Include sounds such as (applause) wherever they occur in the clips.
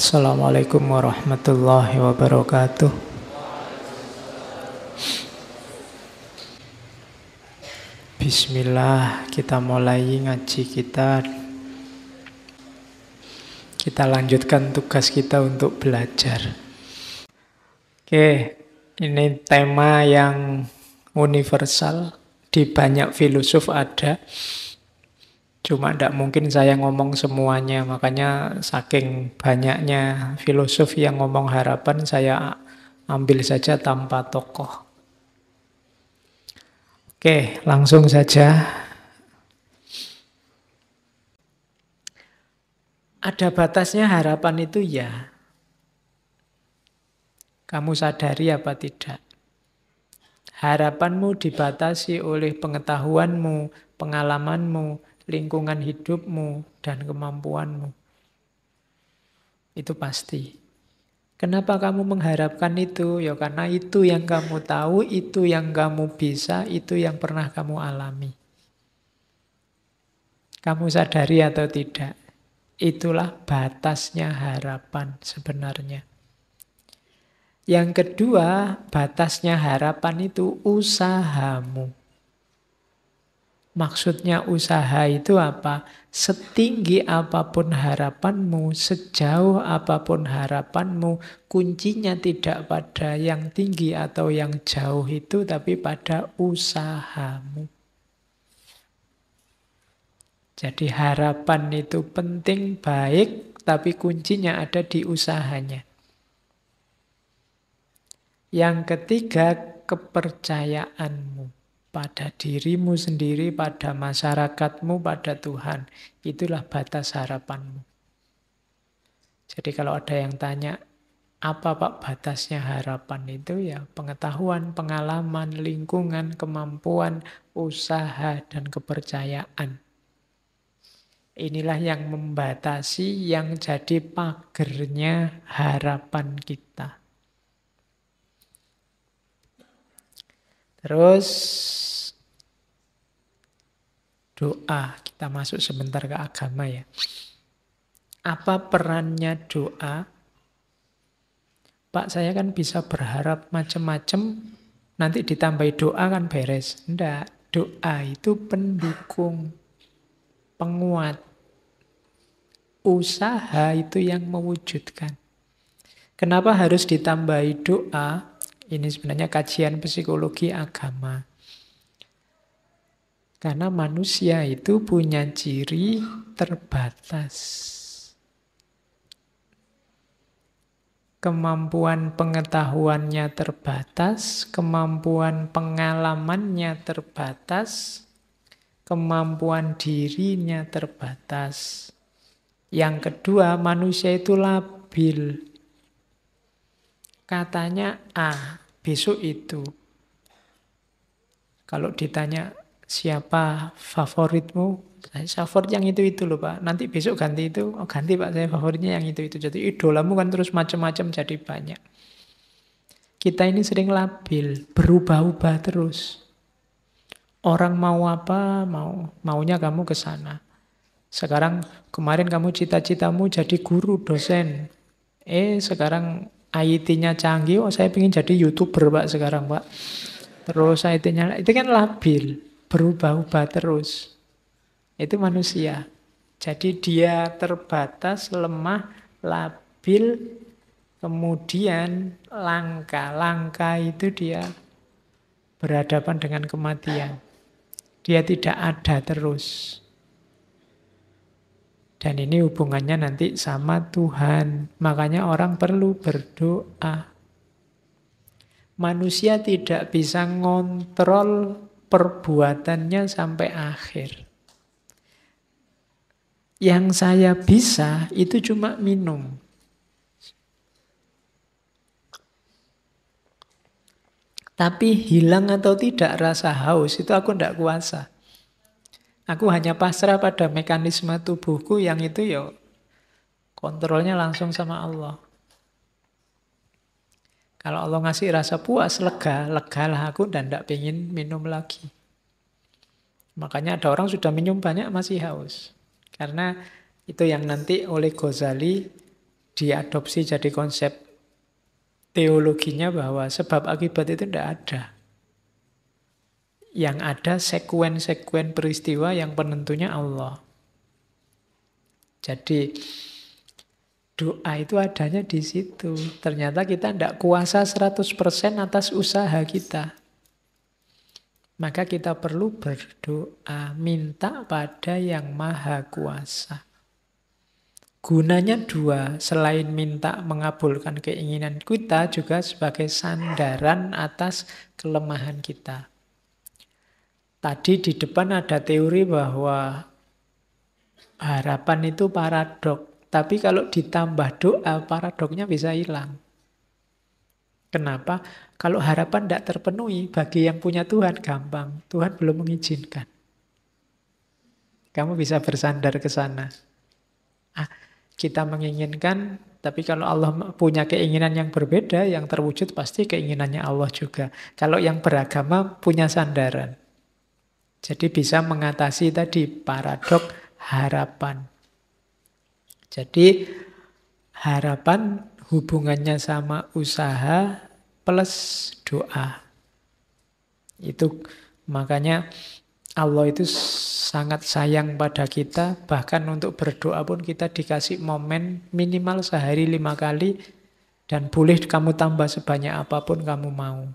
Assalamualaikum warahmatullahi wabarakatuh. Bismillah, kita mulai ngaji kita. Kita lanjutkan tugas kita untuk belajar. Oke, ini tema yang universal di banyak filosof ada Cuma tidak mungkin saya ngomong semuanya, makanya saking banyaknya filosof yang ngomong harapan, saya ambil saja tanpa tokoh. Oke, langsung saja. Ada batasnya harapan itu ya. Kamu sadari apa tidak? Harapanmu dibatasi oleh pengetahuanmu, pengalamanmu, lingkungan hidupmu dan kemampuanmu. Itu pasti. Kenapa kamu mengharapkan itu? Ya karena itu yang kamu tahu, itu yang kamu bisa, itu yang pernah kamu alami. Kamu sadari atau tidak? Itulah batasnya harapan sebenarnya. Yang kedua, batasnya harapan itu usahamu. Maksudnya usaha itu apa? Setinggi apapun harapanmu, sejauh apapun harapanmu, kuncinya tidak pada yang tinggi atau yang jauh itu, tapi pada usahamu. Jadi harapan itu penting, baik, tapi kuncinya ada di usahanya. Yang ketiga, kepercayaanmu pada dirimu sendiri, pada masyarakatmu, pada Tuhan. Itulah batas harapanmu. Jadi kalau ada yang tanya, apa Pak batasnya harapan itu ya pengetahuan, pengalaman, lingkungan, kemampuan, usaha, dan kepercayaan. Inilah yang membatasi yang jadi pagernya harapan kita. Terus doa, kita masuk sebentar ke agama ya. Apa perannya doa? Pak, saya kan bisa berharap macam-macam, nanti ditambahi doa kan beres. Enggak, doa itu pendukung, penguat. Usaha itu yang mewujudkan. Kenapa harus ditambahi doa? Ini sebenarnya kajian psikologi agama. Karena manusia itu punya ciri terbatas. kemampuan pengetahuannya terbatas, kemampuan pengalamannya terbatas, kemampuan dirinya terbatas. Yang kedua, manusia itu labil katanya A, besok itu. Kalau ditanya siapa favoritmu, saya favorit yang itu-itu loh Pak. Nanti besok ganti itu, oh, ganti Pak saya favoritnya yang itu-itu. Jadi idolamu kan terus macam-macam jadi banyak. Kita ini sering labil, berubah-ubah terus. Orang mau apa, mau maunya kamu ke sana. Sekarang kemarin kamu cita-citamu jadi guru, dosen. Eh sekarang IT-nya canggih, oh saya ingin jadi youtuber pak sekarang pak. Terus IT-nya, itu kan labil, berubah-ubah terus. Itu manusia. Jadi dia terbatas, lemah, labil, kemudian langka. Langka itu dia berhadapan dengan kematian. Dia tidak ada terus. Dan ini hubungannya nanti sama Tuhan. Makanya orang perlu berdoa. Manusia tidak bisa ngontrol perbuatannya sampai akhir. Yang saya bisa itu cuma minum. Tapi hilang atau tidak rasa haus itu aku tidak kuasa. Aku hanya pasrah pada mekanisme tubuhku yang itu ya kontrolnya langsung sama Allah. Kalau Allah ngasih rasa puas, lega, legalah aku dan tidak ingin minum lagi. Makanya ada orang sudah minum banyak masih haus. Karena itu yang nanti oleh Ghazali diadopsi jadi konsep teologinya bahwa sebab akibat itu tidak ada yang ada sekuen-sekuen peristiwa yang penentunya Allah. Jadi doa itu adanya di situ. Ternyata kita tidak kuasa 100% atas usaha kita. Maka kita perlu berdoa, minta pada yang maha kuasa. Gunanya dua, selain minta mengabulkan keinginan kita juga sebagai sandaran atas kelemahan kita. Tadi di depan ada teori bahwa harapan itu paradok. Tapi kalau ditambah doa, paradoknya bisa hilang. Kenapa? Kalau harapan tidak terpenuhi, bagi yang punya Tuhan gampang. Tuhan belum mengizinkan. Kamu bisa bersandar ke sana. Ah, kita menginginkan, tapi kalau Allah punya keinginan yang berbeda, yang terwujud pasti keinginannya Allah juga. Kalau yang beragama punya sandaran. Jadi bisa mengatasi tadi paradok harapan. Jadi harapan hubungannya sama usaha plus doa. Itu makanya Allah itu sangat sayang pada kita, bahkan untuk berdoa pun kita dikasih momen minimal sehari lima kali, dan boleh kamu tambah sebanyak apapun kamu mau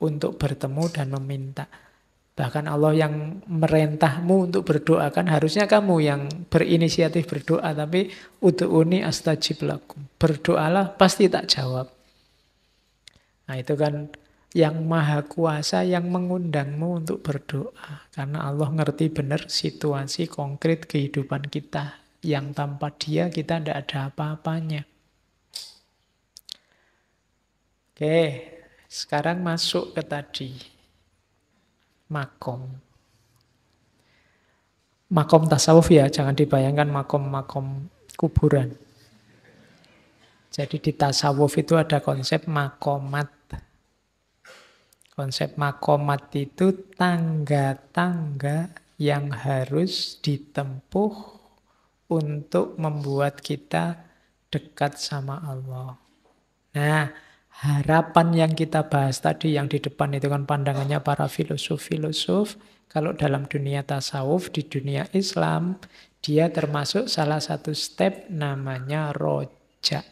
untuk bertemu dan meminta. Bahkan Allah yang merentahmu untuk berdoa kan harusnya kamu yang berinisiatif berdoa tapi utuuni astajib lakum. Berdoalah pasti tak jawab. Nah itu kan yang maha kuasa yang mengundangmu untuk berdoa. Karena Allah ngerti benar situasi konkret kehidupan kita. Yang tanpa dia kita tidak ada apa-apanya. Oke, sekarang masuk ke tadi makom. Makom tasawuf ya, jangan dibayangkan makom-makom kuburan. Jadi di tasawuf itu ada konsep makomat. Konsep makomat itu tangga-tangga yang harus ditempuh untuk membuat kita dekat sama Allah. Nah, harapan yang kita bahas tadi yang di depan itu kan pandangannya para filosof-filosof. Kalau dalam dunia tasawuf, di dunia Islam, dia termasuk salah satu step namanya roja.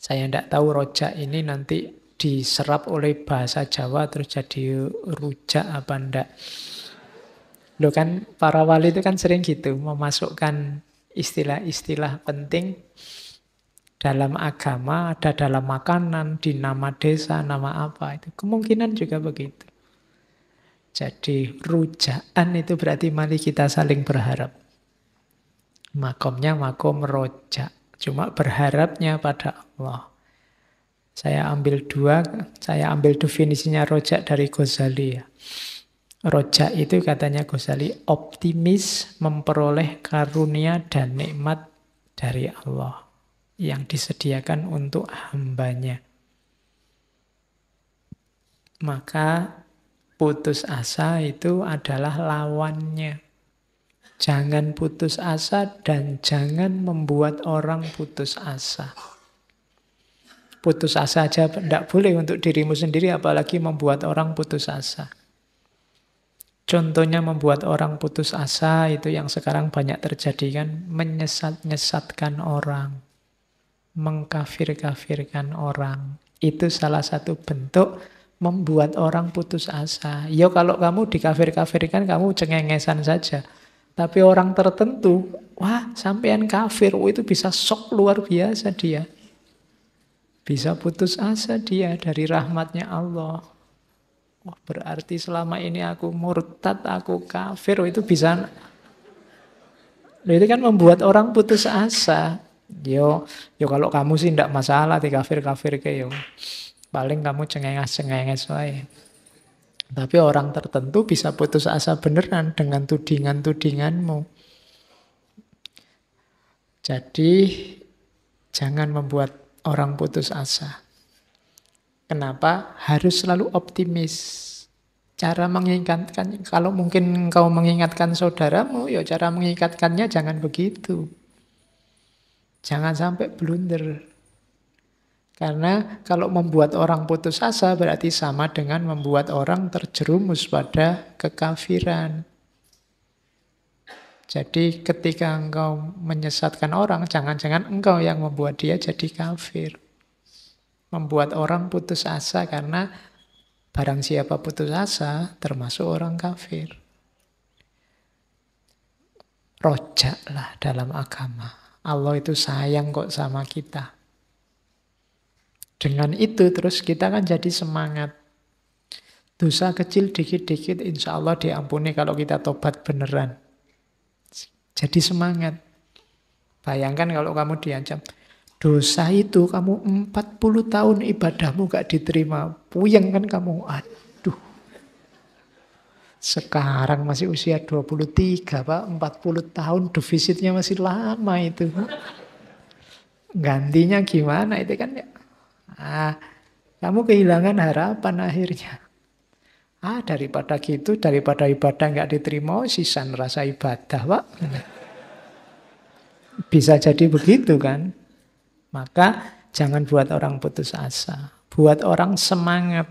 Saya tidak tahu roja ini nanti diserap oleh bahasa Jawa terus jadi rujak apa ndak. Loh kan para wali itu kan sering gitu memasukkan istilah-istilah penting dalam agama, ada dalam makanan, di nama desa, nama apa itu. Kemungkinan juga begitu. Jadi rujaan itu berarti mari kita saling berharap. Makomnya makom rojak. Cuma berharapnya pada Allah. Saya ambil dua, saya ambil definisinya rojak dari Ghazali ya. Rojak itu katanya Gosali optimis memperoleh karunia dan nikmat dari Allah yang disediakan untuk hambanya. Maka putus asa itu adalah lawannya. Jangan putus asa dan jangan membuat orang putus asa. Putus asa aja tidak boleh untuk dirimu sendiri apalagi membuat orang putus asa. Contohnya membuat orang putus asa itu yang sekarang banyak terjadi kan menyesat-nyesatkan orang, mengkafir-kafirkan orang. Itu salah satu bentuk membuat orang putus asa. Yo ya kalau kamu dikafir-kafirkan kamu cengengesan saja. Tapi orang tertentu, wah sampean kafir, oh, itu bisa sok luar biasa dia. Bisa putus asa dia dari rahmatnya Allah oh berarti selama ini aku murtad, aku kafir, oh, itu bisa Loh, itu kan membuat orang putus asa. Yo, yo kalau kamu sih tidak masalah di kafir-kafir ke yo. Paling kamu cengengas-cengenges wae. Tapi orang tertentu bisa putus asa beneran dengan tudingan-tudinganmu. Jadi jangan membuat orang putus asa. Kenapa harus selalu optimis? Cara mengingatkan, kalau mungkin kau mengingatkan saudaramu, ya cara mengingatkannya jangan begitu. Jangan sampai blunder. Karena kalau membuat orang putus asa berarti sama dengan membuat orang terjerumus pada kekafiran. Jadi ketika engkau menyesatkan orang, jangan-jangan engkau yang membuat dia jadi kafir membuat orang putus asa karena barang siapa putus asa termasuk orang kafir. Rojaklah dalam agama. Allah itu sayang kok sama kita. Dengan itu terus kita kan jadi semangat. Dosa kecil dikit-dikit insya Allah diampuni kalau kita tobat beneran. Jadi semangat. Bayangkan kalau kamu diancam, dosa itu kamu 40 tahun ibadahmu gak diterima. Puyeng kan kamu. Aduh. Sekarang masih usia 23 Pak. 40 tahun defisitnya masih lama itu. Gantinya gimana itu kan ya. Ah, kamu kehilangan harapan akhirnya. Ah daripada gitu, daripada ibadah nggak diterima, sisa rasa ibadah pak. Bisa jadi begitu kan. Maka jangan buat orang putus asa. Buat orang semangat.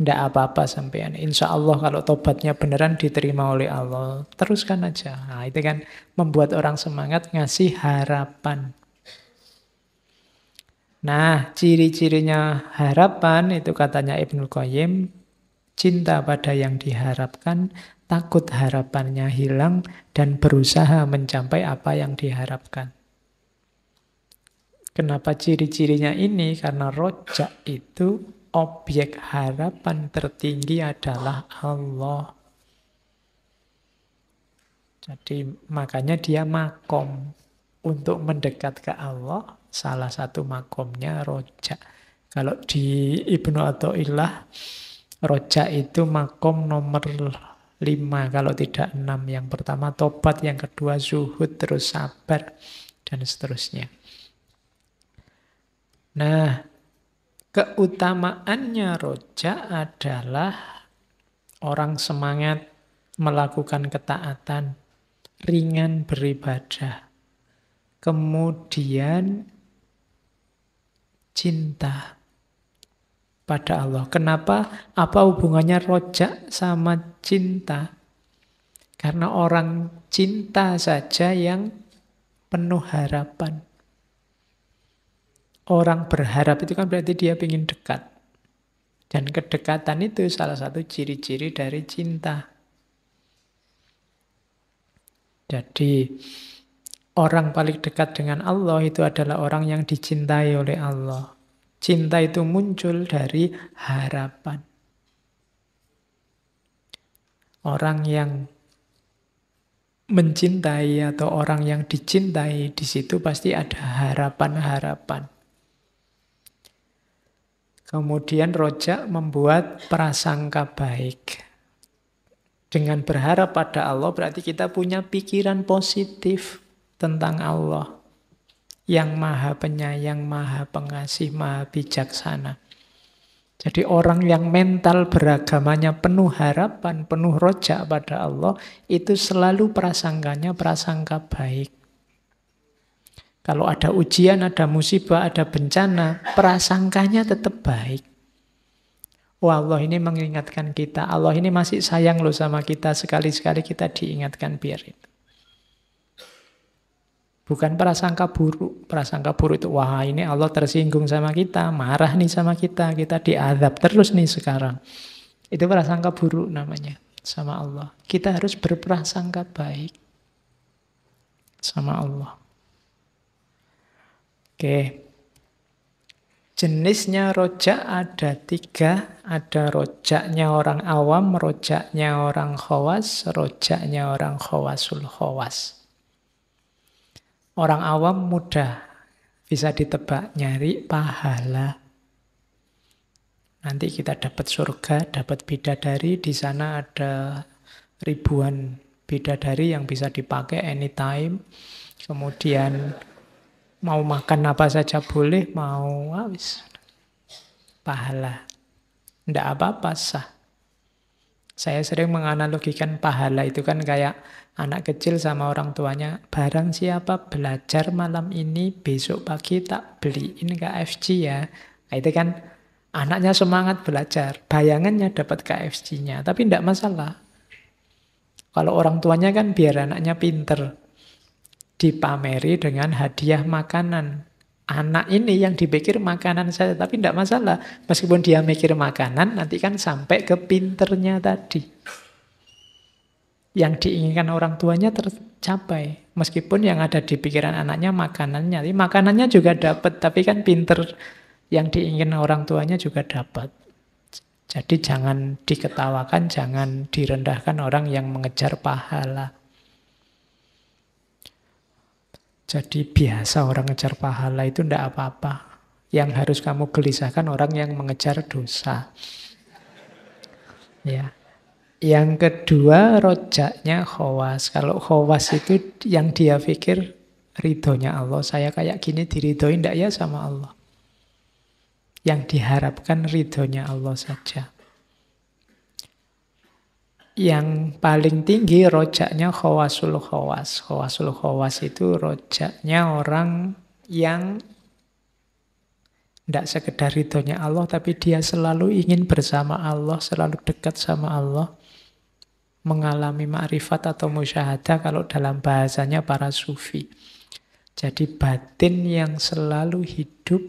Tidak apa-apa sampean. Insya Allah kalau tobatnya beneran diterima oleh Allah. Teruskan aja. Nah, itu kan membuat orang semangat ngasih harapan. Nah, ciri-cirinya harapan itu katanya Ibnu Qayyim, cinta pada yang diharapkan, takut harapannya hilang, dan berusaha mencapai apa yang diharapkan. Kenapa ciri-cirinya ini? Karena rojak itu objek harapan tertinggi adalah Allah. Jadi makanya dia makom. Untuk mendekat ke Allah, salah satu makomnya rojak. Kalau di Ibnu Atta'illah, rojak itu makom nomor lima, kalau tidak enam. Yang pertama tobat, yang kedua zuhud, terus sabar, dan seterusnya. Nah, keutamaannya roja adalah orang semangat melakukan ketaatan, ringan beribadah. Kemudian cinta pada Allah. Kenapa? Apa hubungannya rojak sama cinta? Karena orang cinta saja yang penuh harapan orang berharap itu kan berarti dia ingin dekat. Dan kedekatan itu salah satu ciri-ciri dari cinta. Jadi orang paling dekat dengan Allah itu adalah orang yang dicintai oleh Allah. Cinta itu muncul dari harapan. Orang yang mencintai atau orang yang dicintai di situ pasti ada harapan-harapan. Kemudian rojak membuat prasangka baik. Dengan berharap pada Allah berarti kita punya pikiran positif tentang Allah yang maha penyayang, maha pengasih, maha bijaksana. Jadi orang yang mental beragamanya penuh harapan, penuh rojak pada Allah, itu selalu prasangkanya prasangka baik. Kalau ada ujian, ada musibah, ada bencana, prasangkanya tetap baik. Wah oh, Allah ini mengingatkan kita. Allah ini masih sayang loh sama kita. Sekali-sekali kita diingatkan biar itu. Bukan prasangka buruk. Prasangka buruk itu, wah ini Allah tersinggung sama kita. Marah nih sama kita. Kita diadab terus nih sekarang. Itu prasangka buruk namanya sama Allah. Kita harus berprasangka baik sama Allah. Oke. Jenisnya rojak ada tiga. Ada rojaknya orang awam, rojaknya orang khawas, rojaknya orang khawasul khawas. Orang awam mudah bisa ditebak nyari pahala. Nanti kita dapat surga, dapat bidadari, di sana ada ribuan bidadari yang bisa dipakai anytime. Kemudian Mau makan apa saja boleh, mau habis. Ah, pahala. Tidak apa-apa, sah. Saya sering menganalogikan pahala itu kan kayak anak kecil sama orang tuanya. Barang siapa belajar malam ini, besok pagi tak beliin KFC ya. Nah, itu kan anaknya semangat belajar. Bayangannya dapat KFC-nya, tapi tidak masalah. Kalau orang tuanya kan biar anaknya pinter dipameri dengan hadiah makanan. Anak ini yang dipikir makanan saja tapi tidak masalah. Meskipun dia mikir makanan, nanti kan sampai ke pinternya tadi. Yang diinginkan orang tuanya tercapai. Meskipun yang ada di pikiran anaknya makanannya. Jadi makanannya juga dapat, tapi kan pinter yang diinginkan orang tuanya juga dapat. Jadi jangan diketawakan, jangan direndahkan orang yang mengejar pahala. Jadi biasa orang ngejar pahala itu ndak apa-apa. Yang harus kamu gelisahkan orang yang mengejar dosa. Ya. Yang kedua rojaknya khawas. Kalau khawas itu yang dia pikir ridhonya Allah. Saya kayak gini diridhoin ndak ya sama Allah. Yang diharapkan ridhonya Allah saja yang paling tinggi rojaknya khawasul khawas. Khawasul khawas itu rojaknya orang yang tidak sekedar ridhonya Allah, tapi dia selalu ingin bersama Allah, selalu dekat sama Allah. Mengalami ma'rifat atau musyahadah kalau dalam bahasanya para sufi. Jadi batin yang selalu hidup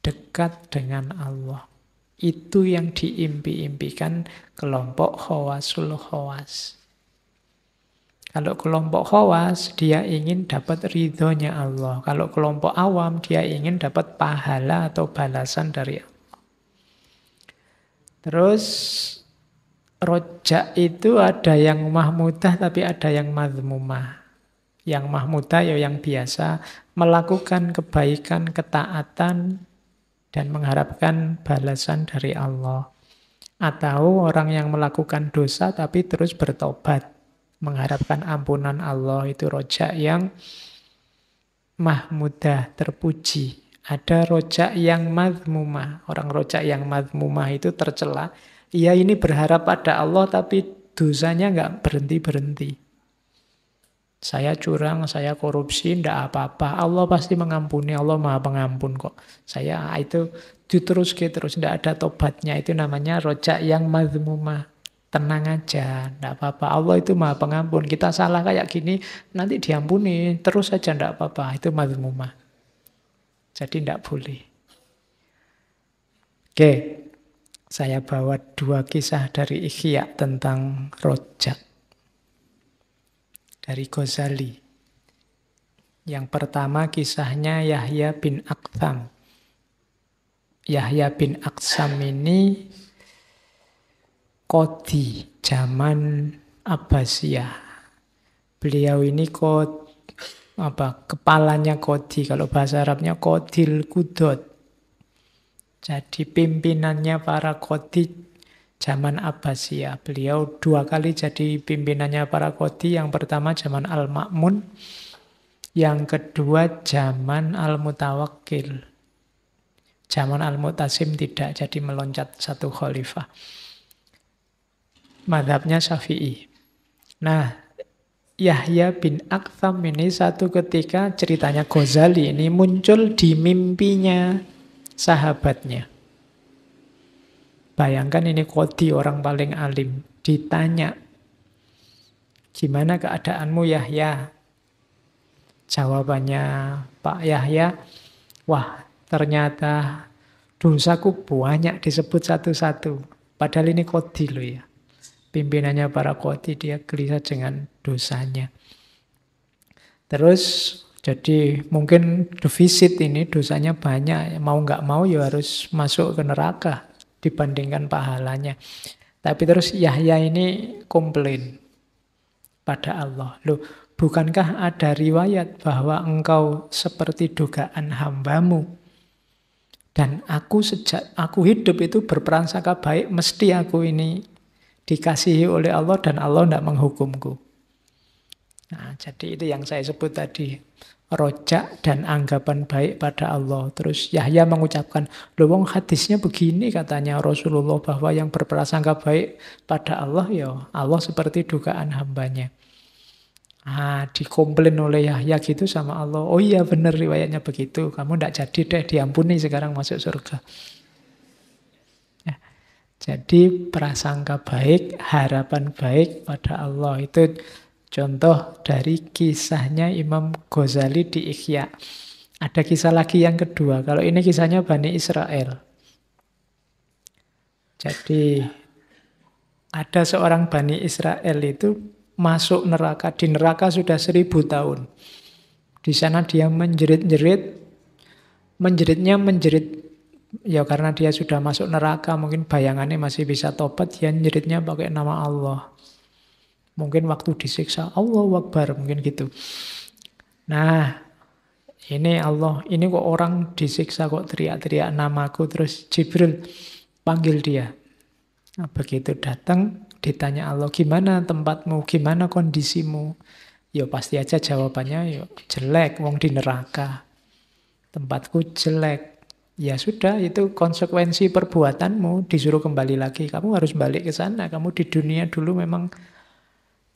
dekat dengan Allah. Itu yang diimpi-impikan kelompok Khawasul Khawas. Kalau kelompok khawas, dia ingin dapat ridhonya Allah. Kalau kelompok awam, dia ingin dapat pahala atau balasan dari Allah. Terus, rojak itu ada yang mahmudah tapi ada yang mazmumah. Yang mahmudah ya yang biasa, melakukan kebaikan, ketaatan, dan mengharapkan balasan dari Allah. Atau orang yang melakukan dosa tapi terus bertobat, mengharapkan ampunan Allah itu rojak yang mahmudah, terpuji. Ada rojak yang mazmumah, Orang rojak yang mazmumah itu tercela. Ia ini berharap pada Allah tapi dosanya nggak berhenti-berhenti. Saya curang, saya korupsi, ndak apa-apa. Allah pasti mengampuni, Allah maha pengampun kok. Saya ah, itu terus-ke terus, ndak ada tobatnya. Itu namanya rojak yang mazmumah. Tenang aja, ndak apa-apa. Allah itu maha pengampun. Kita salah kayak gini, nanti diampuni. Terus saja ndak apa-apa. Itu mazmumah. Jadi ndak boleh. Oke, saya bawa dua kisah dari Ikhya tentang rojak dari Ghazali. Yang pertama kisahnya Yahya bin Aktham. Yahya bin Aksam ini kodi zaman Abbasiyah. Beliau ini kod apa kepalanya kodi kalau bahasa Arabnya kodil kudot. Jadi pimpinannya para kodi zaman Abbasiyah. Beliau dua kali jadi pimpinannya para koti. Yang pertama zaman Al-Ma'mun, yang kedua zaman al Mutawakil. Zaman Al-Mutasim tidak jadi meloncat satu khalifah. Madhabnya Syafi'i. Nah, Yahya bin Aktham ini satu ketika ceritanya Ghazali ini muncul di mimpinya sahabatnya. Bayangkan ini kodi orang paling alim. Ditanya, gimana keadaanmu Yahya? Jawabannya Pak Yahya, wah ternyata dosaku banyak disebut satu-satu. Padahal ini kodi loh ya. Pimpinannya para kodi dia gelisah dengan dosanya. Terus jadi mungkin defisit ini dosanya banyak. Mau nggak mau ya harus masuk ke neraka dibandingkan pahalanya. Tapi terus Yahya ini komplain pada Allah. Loh, bukankah ada riwayat bahwa engkau seperti dugaan hambamu? Dan aku sejak aku hidup itu berperan sangka baik, mesti aku ini dikasihi oleh Allah dan Allah tidak menghukumku. Nah, jadi itu yang saya sebut tadi rojak dan anggapan baik pada Allah. Terus Yahya mengucapkan, lubang hadisnya begini katanya Rasulullah bahwa yang berprasangka baik pada Allah ya Allah seperti dugaan hambanya. Ah, dikomplain oleh Yahya gitu sama Allah. Oh iya benar riwayatnya begitu. Kamu tidak jadi deh diampuni sekarang masuk surga. Ya. Jadi prasangka baik, harapan baik pada Allah itu Contoh dari kisahnya Imam Ghazali di Ikhya. Ada kisah lagi yang kedua. Kalau ini kisahnya Bani Israel. Jadi ada seorang Bani Israel itu masuk neraka. Di neraka sudah seribu tahun. Di sana dia menjerit-jerit. Menjeritnya menjerit ya karena dia sudah masuk neraka mungkin bayangannya masih bisa tobat dia menjeritnya pakai nama Allah Mungkin waktu disiksa, Allah wakbar mungkin gitu. Nah, ini Allah, ini kok orang disiksa kok teriak-teriak namaku terus Jibril panggil dia. Nah, begitu datang ditanya Allah gimana tempatmu, gimana kondisimu. Ya pasti aja jawabannya yo ya, jelek wong di neraka. Tempatku jelek. Ya sudah itu konsekuensi perbuatanmu disuruh kembali lagi. Kamu harus balik ke sana. Kamu di dunia dulu memang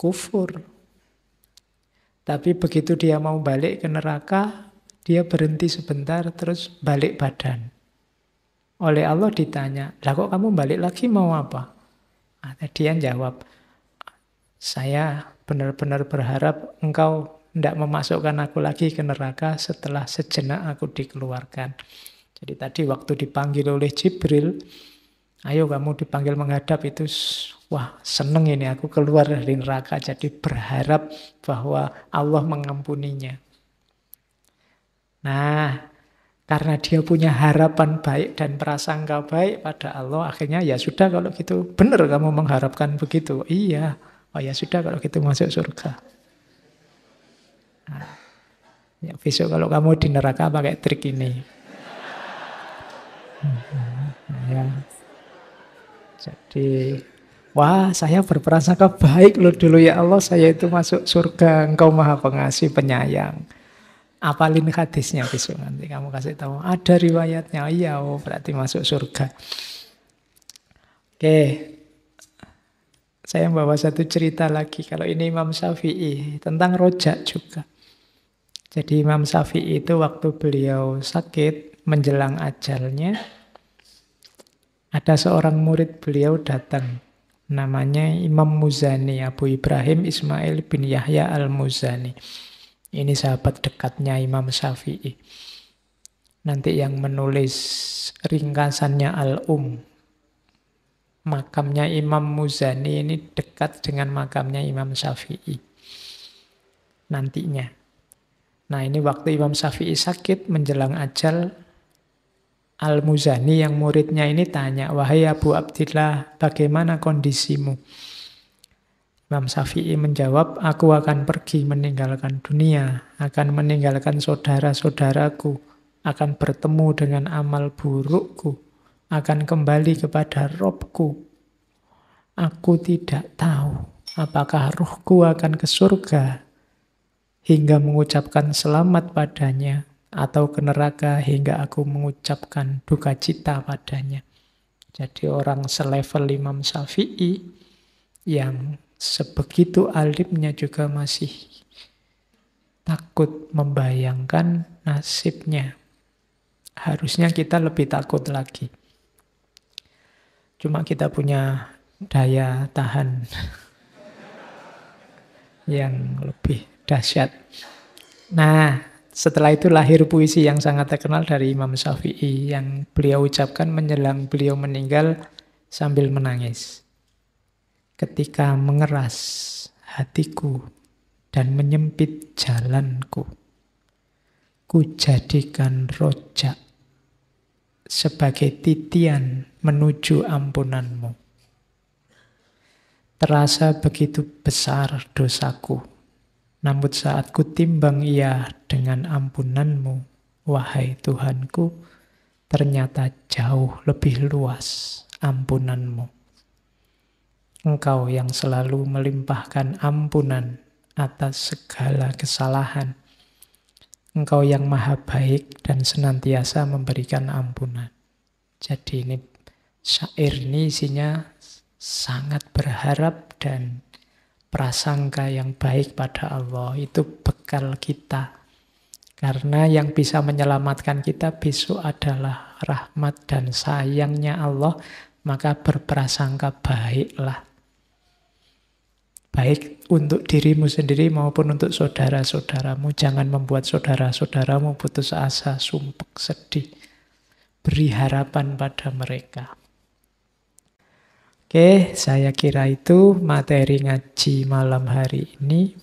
kufur. Tapi begitu dia mau balik ke neraka, dia berhenti sebentar terus balik badan. Oleh Allah ditanya, lah kok kamu balik lagi mau apa? Nah, dia jawab, saya benar-benar berharap engkau tidak memasukkan aku lagi ke neraka setelah sejenak aku dikeluarkan. Jadi tadi waktu dipanggil oleh Jibril, ayo kamu dipanggil menghadap itu Wah seneng ini aku keluar dari neraka. Jadi berharap bahwa Allah mengampuninya. Nah karena dia punya harapan baik dan prasangka baik pada Allah, akhirnya ya sudah kalau gitu. Benar kamu mengharapkan begitu. Iya. Oh ya sudah kalau gitu masuk surga. Nah, ya besok kalau kamu di neraka pakai trik ini. (laughs) Ya. Jadi Wah, saya berprasangka baik loh dulu ya Allah, saya itu masuk surga, Engkau Maha Pengasih, Penyayang. Apalin hadisnya besok nanti kamu kasih tahu. Ada riwayatnya, iya, oh, berarti masuk surga. Oke, saya bawa satu cerita lagi. Kalau ini Imam Syafi'i tentang rojak juga. Jadi Imam Syafi'i itu waktu beliau sakit menjelang ajalnya, ada seorang murid beliau datang namanya Imam Muzani Abu Ibrahim Ismail bin Yahya al-Muzani ini sahabat dekatnya Imam Syafi'i nanti yang menulis ringkasannya al-Um makamnya Imam Muzani ini dekat dengan makamnya Imam Syafi'i nantinya nah ini waktu Imam Syafi'i sakit menjelang ajal Al-Muzani yang muridnya ini tanya, Wahai Abu Abdillah, bagaimana kondisimu? Imam Syafi'i menjawab, aku akan pergi meninggalkan dunia, akan meninggalkan saudara-saudaraku, akan bertemu dengan amal burukku, akan kembali kepada Robku. Aku tidak tahu apakah ruhku akan ke surga hingga mengucapkan selamat padanya atau ke neraka hingga aku mengucapkan duka cita padanya. Jadi orang selevel Imam Syafi'i yang sebegitu alimnya juga masih takut membayangkan nasibnya. Harusnya kita lebih takut lagi. Cuma kita punya daya tahan (laughs) yang lebih dahsyat. Nah, setelah itu lahir puisi yang sangat terkenal dari Imam Syafi'i yang beliau ucapkan menjelang beliau meninggal sambil menangis. Ketika mengeras hatiku dan menyempit jalanku, ku jadikan rojak sebagai titian menuju ampunanmu. Terasa begitu besar dosaku namun saat timbang ia dengan ampunanmu, wahai Tuhanku, ternyata jauh lebih luas ampunanmu. Engkau yang selalu melimpahkan ampunan atas segala kesalahan. Engkau yang maha baik dan senantiasa memberikan ampunan. Jadi ini syair ini isinya sangat berharap dan prasangka yang baik pada Allah itu bekal kita. Karena yang bisa menyelamatkan kita besok adalah rahmat dan sayangnya Allah, maka berprasangka baiklah. Baik untuk dirimu sendiri maupun untuk saudara-saudaramu. Jangan membuat saudara-saudaramu putus asa, sumpek, sedih. Beri harapan pada mereka. Oke, saya kira itu materi ngaji malam hari ini.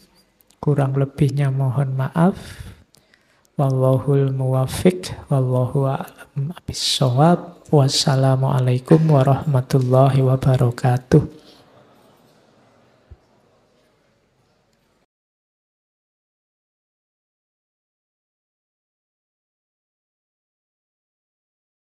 Kurang lebihnya mohon maaf. Wallahul muwafiq, wallahu a'lam Wassalamualaikum warahmatullahi wabarakatuh.